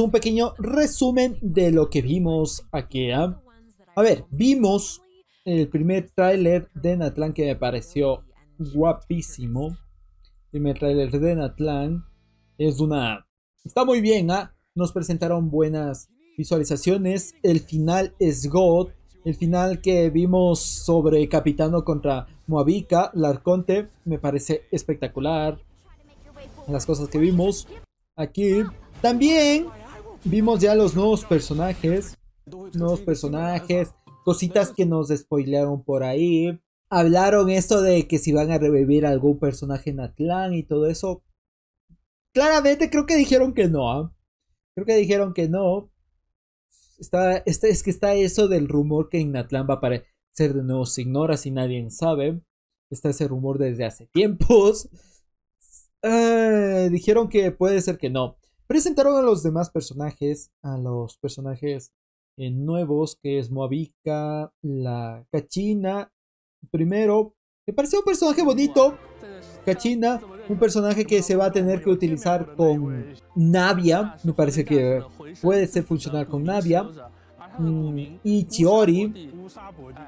un pequeño resumen de lo que vimos aquí. ¿ah? A ver, vimos el primer tráiler de Natlan que me pareció guapísimo. El primer tráiler de Natlan es una... Está muy bien, ¿ah? Nos presentaron buenas visualizaciones. El final es God. El final que vimos sobre Capitano contra Moabica, Larconte, me parece espectacular. Las cosas que vimos aquí. También Vimos ya los nuevos personajes, nuevos personajes, cositas que nos despoilearon por ahí. Hablaron esto de que si van a revivir algún personaje en Atlán y todo eso. Claramente creo que dijeron que no. ¿ah? Creo que dijeron que no. Está, este, es que está eso del rumor que en Atlán va a aparecer de nuevo ignora si nadie sabe. Está ese rumor desde hace tiempos. Eh, dijeron que puede ser que no. Presentaron a los demás personajes, a los personajes eh, nuevos, que es Moabica, la Cachina, primero, me pareció un personaje bonito, Cachina, un personaje que se va a tener que utilizar con Navia, me parece que puede ser funcionar con Navia. Mm, y Chiori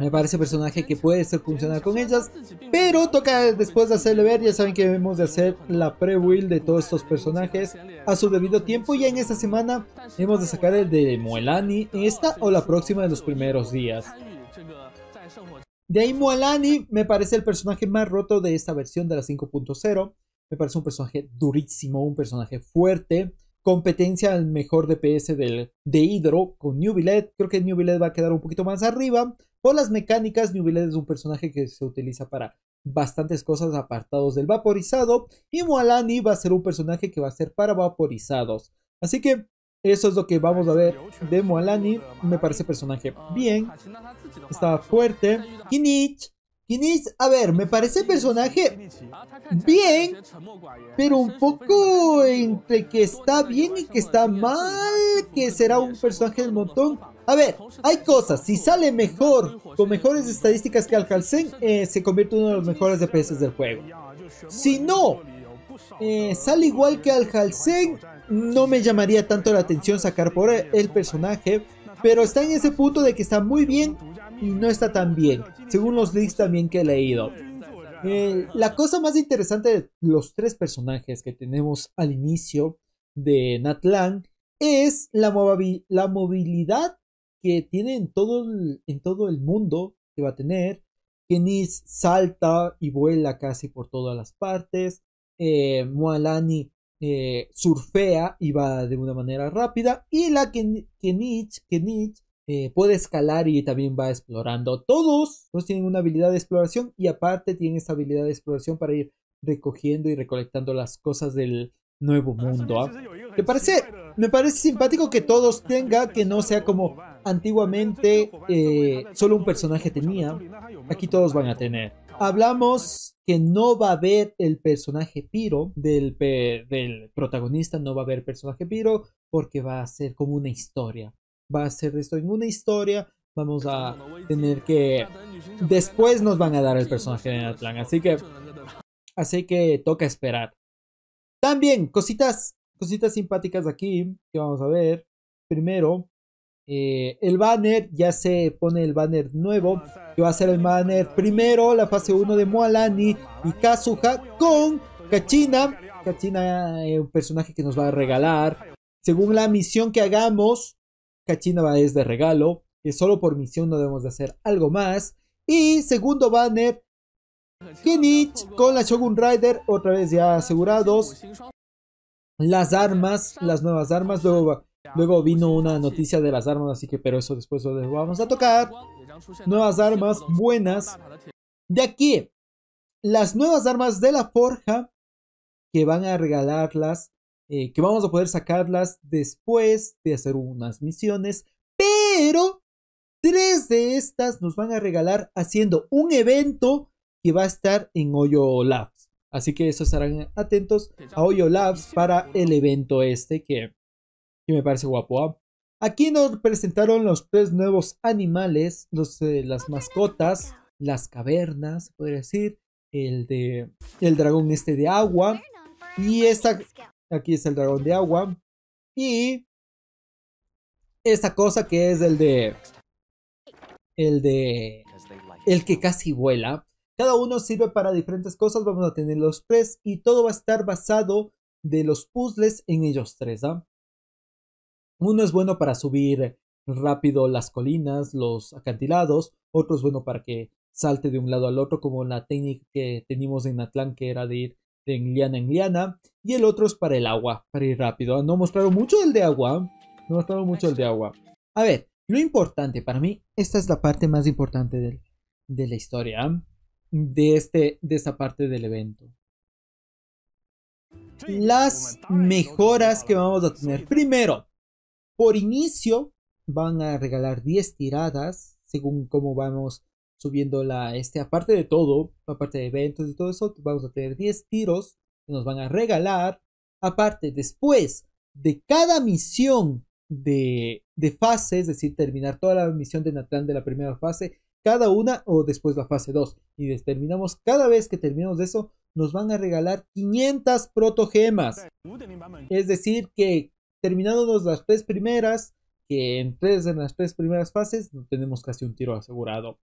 Me parece personaje que puede ser funcionar con ellas. Pero toca después de hacerle ver. Ya saben que debemos de hacer la pre-will de todos estos personajes a su debido tiempo. Y en esta semana hemos de sacar el de Muelani. Esta o la próxima de los primeros días. De ahí Muelani me parece el personaje más roto de esta versión de la 5.0. Me parece un personaje durísimo, un personaje fuerte competencia al mejor DPS del, de Hydro con Nubilet. Creo que Nubilet va a quedar un poquito más arriba. Por las mecánicas, Nubilet es un personaje que se utiliza para bastantes cosas apartados del vaporizado. Y Mualani va a ser un personaje que va a ser para vaporizados. Así que eso es lo que vamos a ver de Mualani. Me parece personaje bien. Está fuerte. Y a ver, me parece personaje bien, pero un poco entre que está bien y que está mal, que será un personaje del montón. A ver, hay cosas, si sale mejor, con mejores estadísticas que al eh, se convierte en uno de los mejores DPS del juego. Si no, eh, sale igual que Al-Halsen no me llamaría tanto la atención sacar por el personaje, pero está en ese punto de que está muy bien, y no está tan bien, según los leaks también que he leído. Eh, la cosa más interesante de los tres personajes que tenemos al inicio de Natlan es la, la movilidad que tiene en todo, el, en todo el mundo que va a tener. Kenich salta y vuela casi por todas las partes. Eh, Moalani eh, surfea y va de una manera rápida. Y la Kenich, Kenich eh, puede escalar y también va explorando. Todos, pues, tienen una habilidad de exploración y aparte tienen esta habilidad de exploración para ir recogiendo y recolectando las cosas del nuevo mundo. Me ¿ah? parece, me parece simpático que todos tenga, que no sea como antiguamente eh, solo un personaje tenía. Aquí todos van a tener. Hablamos que no va a haber el personaje Piro del, del protagonista, no va a haber personaje Piro porque va a ser como una historia va a ser esto en una historia. Vamos a tener que... Después nos van a dar el personaje de Atlan. Así que... Así que toca esperar. También, cositas, cositas simpáticas aquí que vamos a ver. Primero, eh, el banner, ya se pone el banner nuevo, que va a ser el banner primero, la fase 1 de Moalani y Kazuha con Kachina. Kachina es eh, un personaje que nos va a regalar. Según la misión que hagamos, va es de regalo, que solo por misión no debemos de hacer algo más. Y segundo banner, Kenich con la Shogun Rider, otra vez ya asegurados. Las armas, las nuevas armas, luego, luego vino una noticia de las armas, así que pero eso después lo vamos a tocar. Nuevas armas buenas. De aquí, las nuevas armas de la forja que van a regalarlas eh, que vamos a poder sacarlas después de hacer unas misiones, pero tres de estas nos van a regalar haciendo un evento que va a estar en Hoyo Labs. Así que eso estarán atentos a Hoyo Labs para el evento este que, que me parece guapo. ¿ah? Aquí nos presentaron los tres nuevos animales, los, eh, las mascotas, las cavernas, podría decir, el, de, el dragón este de agua y esta Aquí es el dragón de agua. Y esta cosa que es el de... El de... El que casi vuela. Cada uno sirve para diferentes cosas. Vamos a tener los tres. Y todo va a estar basado de los puzzles en ellos tres. ¿ah? Uno es bueno para subir rápido las colinas, los acantilados. Otro es bueno para que salte de un lado al otro, como la técnica que teníamos en Atlán, que era de ir de Y el otro es para el agua, para ir rápido. No mostraron mucho el de agua. ¿eh? No mostraron mucho el de agua. A ver, lo importante para mí, esta es la parte más importante de la historia. ¿eh? De, este, de esta parte del evento. Las mejoras que vamos a tener. Primero, por inicio van a regalar 10 tiradas según cómo vamos la este, aparte de todo, aparte de eventos y todo eso, vamos a tener 10 tiros que nos van a regalar. Aparte, después de cada misión de, de fase, es decir, terminar toda la misión de Natal de la primera fase, cada una o después la fase 2. Y terminamos, cada vez que terminamos eso, nos van a regalar 500 protogemas. Es decir, que terminándonos las tres primeras, que en tres de las tres primeras fases, tenemos casi un tiro asegurado.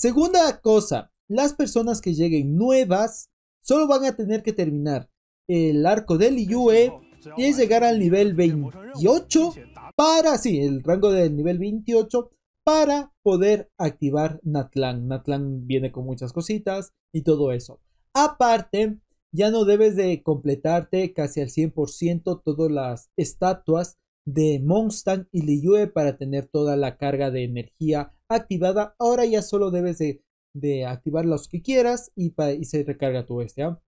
Segunda cosa, las personas que lleguen nuevas solo van a tener que terminar el arco del IUE e, y llegar al nivel 28 para, sí, el rango del nivel 28 para poder activar Natlan. Natlan viene con muchas cositas y todo eso. Aparte, ya no debes de completarte casi al 100% todas las estatuas de Monstan y Liyue e para tener toda la carga de energía activada. Ahora ya solo debes de, activar los que quieras y, se recarga tu bestia. ¿ah?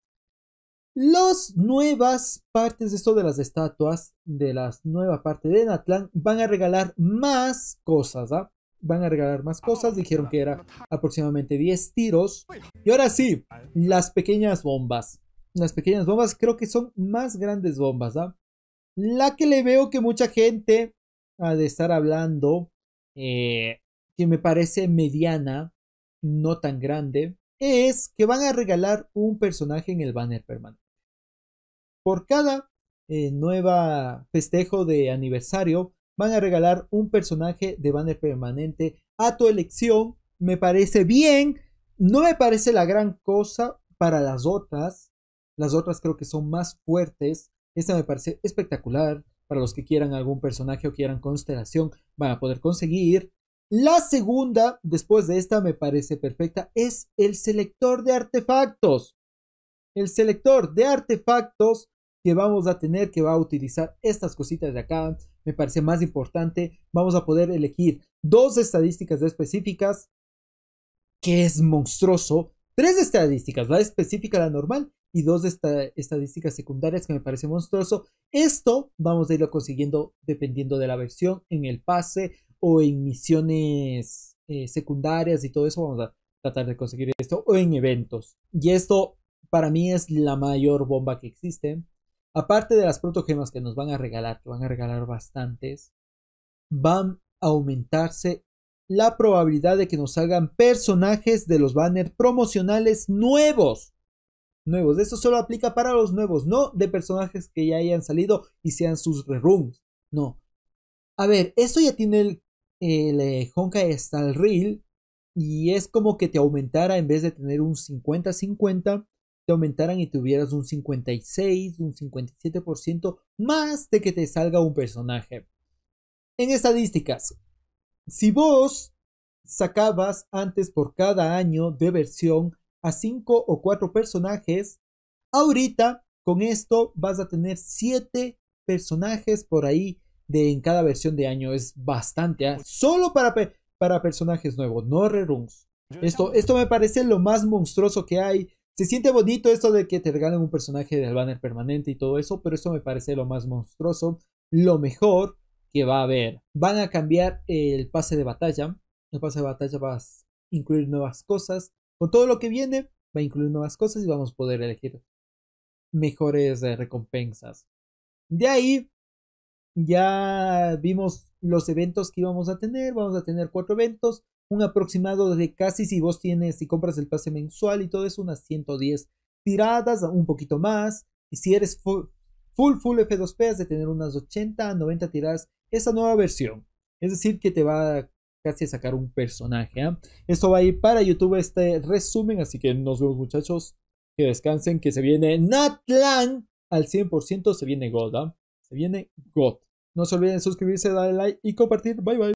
Las nuevas partes, esto de las estatuas, de la nueva parte de Natlan van a regalar más cosas, ¿ah? Van a regalar más cosas, dijeron que era aproximadamente 10 tiros. Y ahora sí, las pequeñas bombas. Las pequeñas bombas creo que son más grandes bombas, ¿ah? La que le veo que mucha gente ha de estar hablando eh, que me parece mediana, no tan grande, es que van a regalar un personaje en el banner permanente. Por cada nuevo eh, nueva festejo de aniversario, van a regalar un personaje de banner permanente a tu elección. Me parece bien, no me parece la gran cosa para las otras. Las otras creo que son más fuertes. Esta me parece espectacular. Para los que quieran algún personaje o quieran constelación, van a poder conseguir. La segunda, después de esta me parece perfecta, es el selector de artefactos. El selector de artefactos que vamos a tener, que va a utilizar estas cositas de acá, me parece más importante. Vamos a poder elegir dos estadísticas específicas, que es monstruoso. Tres estadísticas, la específica, la normal, y dos estadísticas secundarias que me parece monstruoso. Esto vamos a irlo consiguiendo dependiendo de la versión en el pase o en misiones eh, secundarias y todo eso vamos a tratar de conseguir esto o en eventos. Y esto para mí es la mayor bomba que existe. Aparte de las protogemas que nos van a regalar, que van a regalar bastantes, van a aumentarse la probabilidad de que nos hagan personajes de los banners promocionales nuevos. Nuevos. Esto solo aplica para los nuevos, no de personajes que ya hayan salido y sean sus reruns. No. A ver, esto ya tiene el el eh, Honka está al Reel y es como que te aumentara en vez de tener un 50-50, te aumentaran y tuvieras un 56, un 57% más de que te salga un personaje. En estadísticas, si vos sacabas antes por cada año de versión a 5 o 4 personajes, ahorita con esto vas a tener 7 personajes por ahí en cada versión de año es bastante. ¿ah? Solo para, para personajes nuevos, no reruns. Esto, esto me parece lo más monstruoso que hay. Se siente bonito esto de que te regalen un personaje del banner permanente y todo eso, pero esto me parece lo más monstruoso, lo mejor que va a haber. Van a cambiar el pase de batalla. El pase de batalla va a incluir nuevas cosas. Con todo lo que viene, va a incluir nuevas cosas y vamos a poder elegir mejores eh, recompensas. De ahí ya vimos los eventos que íbamos a tener, vamos a tener cuatro eventos, un aproximado de casi si vos tienes, y compras el pase mensual y todo eso, unas 110 tiradas, un poquito más, y si eres full, full, full F2P, has de tener unas 80, 90 tiradas, esa nueva versión, es decir, que te va a casi a sacar un personaje. Eso ¿ah? Esto va a ir para YouTube este resumen, así que nos vemos muchachos, que descansen, que se viene Natlan al 100%, se viene Goda. Se viene God. No se olviden suscribirse, darle like y compartir. Bye bye.